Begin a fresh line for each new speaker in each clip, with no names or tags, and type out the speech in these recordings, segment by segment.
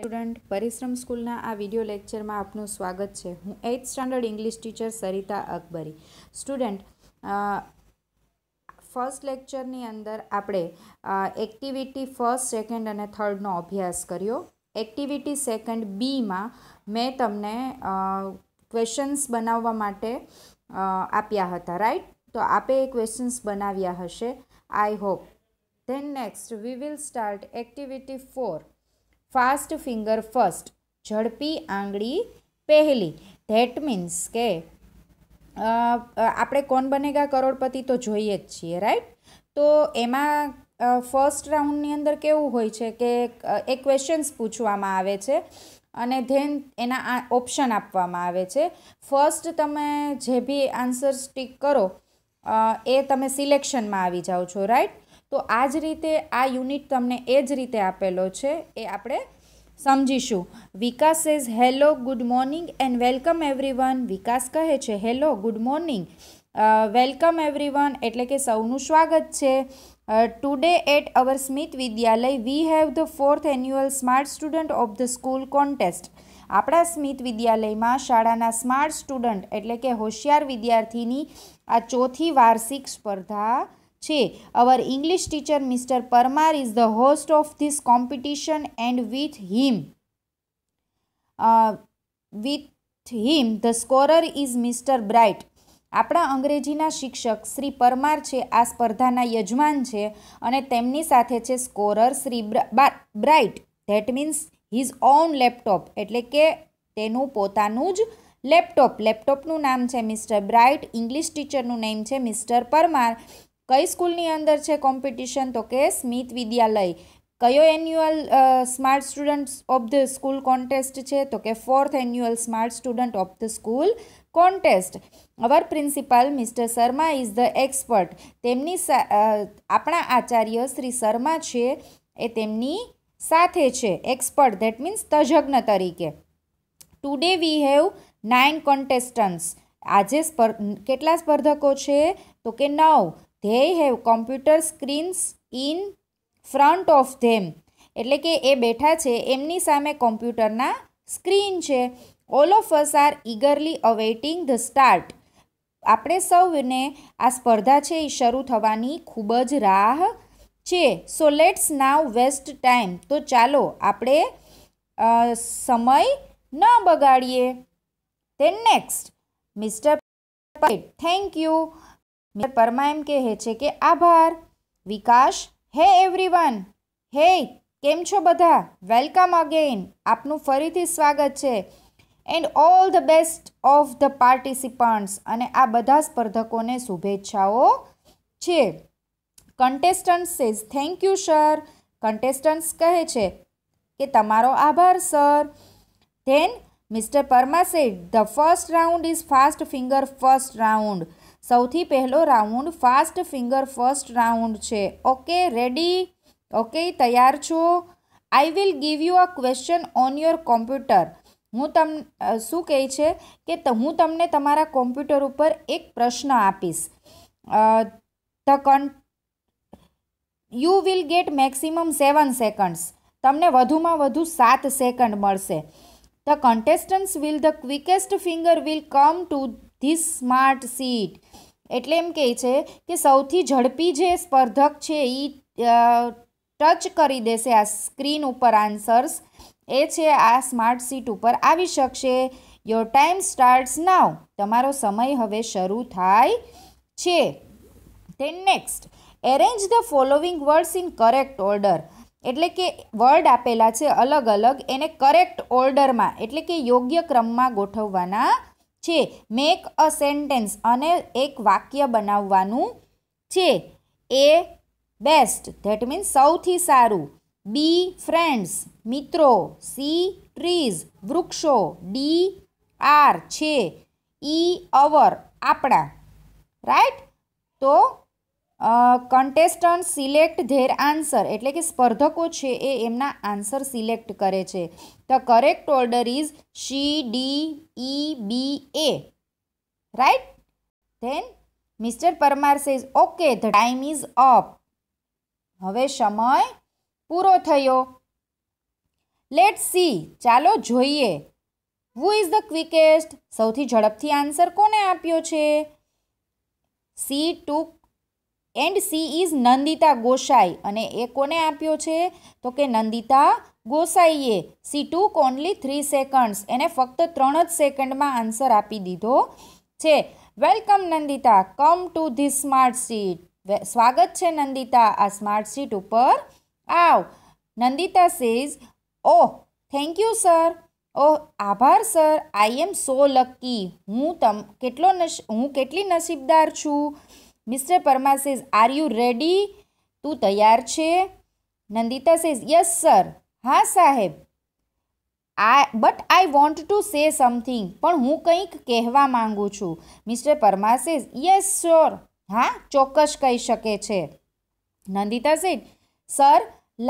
student પરિશ્રમ સ્કૂલના આ વિડિયો લેક્ચરમાં આપનું સ્વાગત છે હું eighth standard English teacher Sarita Akbari student first લેક્ચરની અંદર આપણે એક્ટિવિટી ફર્સ્ટ સેકન્ડ અને થર્ડનો અભ્યાસ કર્યો એક્ટિવિટી સેકન્ડ બીમાં મેં તમને ક્વેશન્સ બનાવવા માટે આપ્યા હતા રાઈટ તો આપે એ ક્વેશન્સ બનાવ્યા હશે I hope then next we will start activity for fast finger first ઝડપી આંગળી પહેલી ધેટ મીન્સ કે આપણે કોણ બનેગા કરોડપતિ તો જોઈએ જ છીએ રાઈટ તો એમાં ફર્સ્ટ રાઉન્ડની અંદર કેવું હોય છે કે એ ક્વેશ્ચન્સ પૂછવામાં આવે છે અને ધેન એના ઓપ્શન આપવામાં આવે છે ફર્સ્ટ તમે જે બી આન્સર સ્ટીક કરો એ તમે સિલેક્શનમાં આવી જાઓ છો રાઈટ તો આ જ રીતે આ યુનિટ તમને એ જ રીતે આપેલો છે એ આપણે સમજીશું Vikas is hello good morning and welcome everyone Vikas કહે છે hello good morning welcome everyone એટલે કે સૌનું સ્વાગત છે today at our Smit Vidyalaya we have the fourth annual smart student of the school contest આપણા સ્મિત વિદ્યાલયમાં શાળાના સ્માર્ટ સ્ટુડન્ટ એટલે કે હોશિયાર વિદ્યાર્થીની આ ચોથી વાર્ષિક સ્પર્ધા છે our English teacher mister Parmar is the host of this competition and with him with him the scorer is mister Bright આપણા અંગ્રેજીના શિક્ષક શ્રી પરમાર છે આ સ્પર્ધાના યજમાન છે અને તેમની સાથે છે scorer Shri Bright that means his own laptop એટલે કે તેનું પોતાનું જ લેપટોપ લેપટોપનું નામ છે મિસ્ટર બ્રાઇટ ઇંગ્લિશ ટીચરનું નેમ છે મિસ્ટર પરમાર કઈ સ્કૂલની અંદર છે કોમ્પિટિશન તો કે સ્મિત વિદ્યાલય કયો annual smart students of the school contest છે તો કે fourth annual smart student of the school contest our principal mister Sharma is the expert તેમની આપણા આચાર્ય શ્રી શર્મા છે એ તેમની સાથે છે એક્સપર્ટ ધેટ મીન્સ તજજ્ઞ તરીકે today we have nine contestants આજે સ્પર્ કેટલા સ્પર્ધકો છે તો કે નવ they have computer screens in front of them એટલે કે એ બેઠા છે એમની સામે કોમ્પ્યુટરના સ્ક્રીન છે all of us are eagerly awaiting the start આપણે સૌને આ સ્પર્ધા છે એ શરૂ થવાની ખૂબ જ રાહ છે so let's now waste time તો ચાલો આપણે સમય ન બગાડીએ then next mister thank you mister Parmar એમ કહે છે કે આભાર વિકાસ હે એવરીવન હે કેમ છો બધા વેલકમ અગેન આપનું ફરીથી સ્વાગત છે and all the best of the participants અને આ બધા સ્પર્ધકોને શુભેચ્છાઓ છે contestant says thank you sir contestants કહે છે કે તમારો આભાર sir then mister Parmar said the first round is fast finger first round સૌથી પહેલો round fast finger first round છે ઓકે રેડી ઓકે તૈયાર છો I will give you a question on your computer હું તમ શું કહે છે કે હું તમને તમારા કોમ્પ્યુટર ઉપર એક પ્રશ્ન આપીશ ધ કન you will get maximum seven seconds તમને વધુમાં વધુ સાત સેકન્ડ મળશે the contestants will the quickest finger will come to the smart seat એટલે એમ કહે છે કે સૌથી ઝડપી જે સ્પર્ધક છે એ ટચ કરી દેશે આ સ્ક્રીન ઉપર આન્સર્સ એ છે આ સ્માર્ટ સીટ ઉપર આવી શકશે યોર ટાઈમ સ્ટાર્ટ્સ નાવ તમારો સમય હવે શરૂ થાય છે then next arrange the following words in correct order એટલે કે વર્ડ આપેલા છે અલગ અલગ એને કરેક્ટ ઓર્ડરમાં એટલે કે યોગ્ય ક્રમમાં ગોઠવવાના છે મેક અ સેન્ટેન્સ અને એક વાક્ય બનાવવાનું છે એ બેસ્ટ ધેટ મીન્સ સૌથી સારું બી ફ્રેન્ડ્સ મિત્રો સી ટ્રીઝ વૃક્ષો ડી આર છે ઈ e, અવર આપણા રાઈટ તો કન્ટેસ્ટન્ટ સિલેક્ટ ધેર આન્સર એટલે કે સ્પર્ધકો છે એ એમના આન્સર સિલેક્ટ કરે છે the correct order is C D E B A right then mister Parmar says okay the time is up હવે સમય પૂરો થયો લેટ સી ચાલો જોઈએ વુ ઇઝ ધ ક્વિકેસ્ટ સૌથી ઝડપથી આન્સર કોને આપ્યો છે C took and C is Nandita Gosai અને એ કોને આપ્યો છે તો કે નંદિતા ગોસાઈએ C took only three seconds એને ફક્ત ત્રણ જ સેકન્ડમાં આન્સર આપી દીધો છે welcome Nandita come to the smart seat સ્વાગત છે નંદિતા આ સ્માર્ટ સીટ ઉપર આવ Nandita says oh thank you sir oh આભાર સર આઈ એમ સો લક્કી હું તમ કેટલો નશ હું કેટલી નસીબદાર છું mister Parmar says are you ready તું તૈયાર છે નંદિતા સેઝ યસ સર હા સાહેબ આ but I want to say something પણ હું કંઈક કહેવા માંગુ છું mister Parmar says yes sure હા ચોક્કસ કહી શકે છે Nandita says sir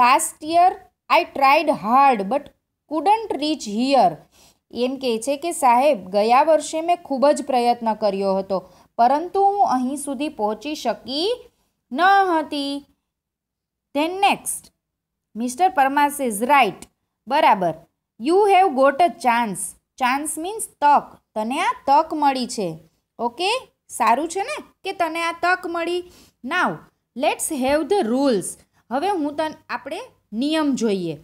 last year I tried hard but couldn't reach here એમ કહે છે કે સાહેબ ગયા વર્ષે મેં ખૂબ જ પ્રયત્ન કર્યો હતો પરંતુ હું અહીં સુધી પહોંચી શકી ન હતી then next mister Parmar is right બરાબર you have got a chance chance means તક તને આ તક મળી છે ઓકે સારું છે ને કે તને આ તક મળી now let's have the rules હવે હું તને આપણે નિયમ જોઈએ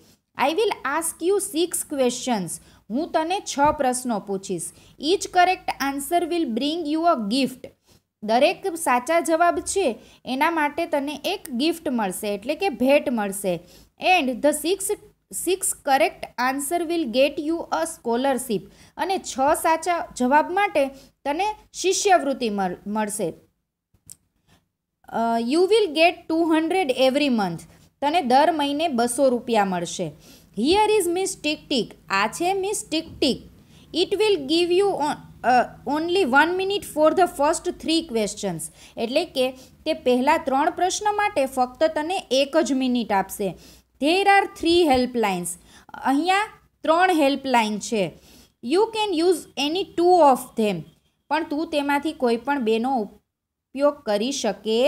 I will ask you six questions હું તને છ પ્રશ્નો પૂછીશ each correct answer will bring you a gift દરેક સાચા જવાબ છે એના માટે તને એક ગિફ્ટ મળશે એટલે કે ભેટ મળશે and the six six correct answer will get you a scholarship અને છ સાચા જવાબ માટે તને શિષ્યવૃત્તિ મળશે you will get two hundred every month તને દર મહિને બસો રૂપિયા મળશે here is miss tick tick આ છે miss tick tick it will give you only one minute for the first three questions એટલે કે તે પહેલાં ત્રણ પ્રશ્ન માટે ફક્ત તને એક જ મિનિટ આપશે ધેર આર થ્રી હેલ્પલાઇન્સ અહીંયા ત્રણ હેલ્પલાઇન છે you can use any two of them પણ તું તેમાંથી કોઈ પણ બેનો ઉપયોગ કરી શકે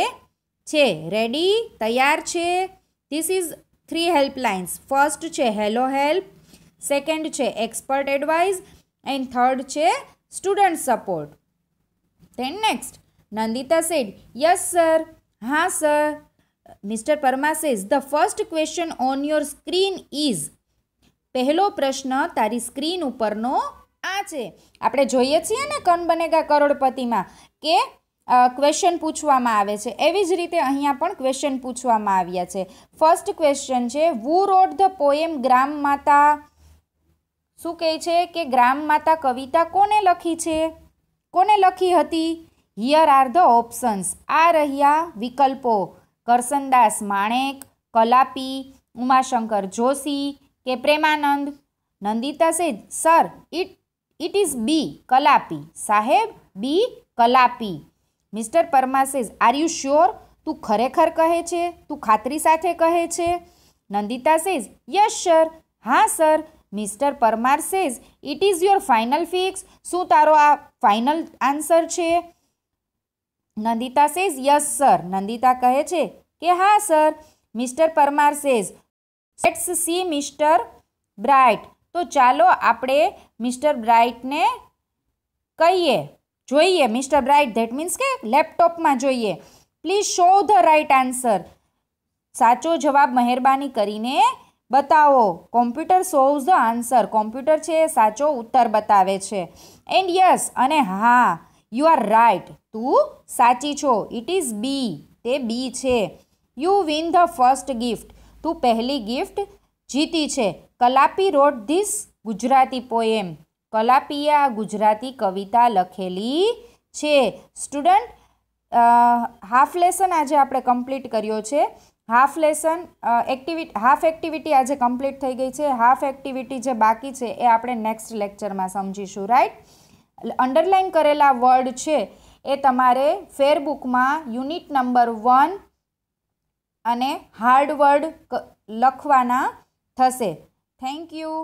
છે રેડી તૈયાર છે this is three helplines first છે હેલો હેલ્પ સેકન્ડ છે એક્સપર્ટ એડવાઇઝ એન્ડ થર્ડ છે student support then next Nandita said yes sir હા sir mister Parmar says the first question on your screen is પહેલો પ્રશ્ન તારી સ્ક્રીન ઉપરનો આ છે આપણે જોઈએ છીએ ને કન બનેગા કરોડપતિમાં કે ક્વેશ્ચન પૂછવામાં આવે છે એવી જ રીતે અહીંયા પણ ક્વેશ્ચન પૂછવામાં આવ્યા છે ફર્સ્ટ ક્વેશ્ચન છે વુ રોટ ધ પોએમ ગ્રામ માતા શું કહે છે કે ગ્રામ માતા કવિતા કોને લખી છે કોને લખી હતી હિયર આર ધ ઓપ્શન્સ આ રહ્યા વિકલ્પો કરસનદાસ માણેક કલાપી ઉમાશંકર જોશી કે Premanand Nandita says sir it it is B Kalapi સાહેબ B Kalapi mister Parmar says are you sure તું ખરેખર કહે છે તું ખાતરી સાથે કહે છે નંદિતા સેઝ યસ સર હા sir mister Parmar says it is your final fix શું તારો આ ફાઇનલ આન્સર છે Nandita says yes sir Nandita કહે છે કે હા sir mister Parmar says let's see mister bright તો ચાલો આપણે મિસ્ટર બ્રાઇટને કહીએ જોઈએ મિસ્ટર બ્રાઇટ ધેટ મીન્સ કે લેપટોપમાં જોઈએ please show the right answer સાચો જવાબ મહેરબાની કરીને બતાવો computer shows the answer computer છે એ સાચો ઉત્તર બતાવે છે એન્ડ યસ અને હા યુ આર રાઇટ તું સાચી છો ઇટ ઇઝ બી તે બી છે you win the first gift તું પહેલી ગિફ્ટ જીતી છે Kalapi wrote this Gujarati poem કલાપિયા ગુજરાતી કવિતા લખેલી છે સ્ટુડન્ટ હાફ લેસન આજે આપણે કમ્પ્લીટ કર્યો છે half lesson activity half activity આજે કમ્પ્લીટ થઈ ગઈ છે હાફ એક્ટિવિટી જે બાકી છે એ આપણે નેક્સ્ટ લેક્ચરમાં સમજીશું રાઈટ અંડરલાઇન કરેલા વર્ડ છે એ તમારે ફેરબુકમાં યુનિટ નંબર વન અને હાર્ડ વર્ડ લખવાના થશે થેન્ક યુ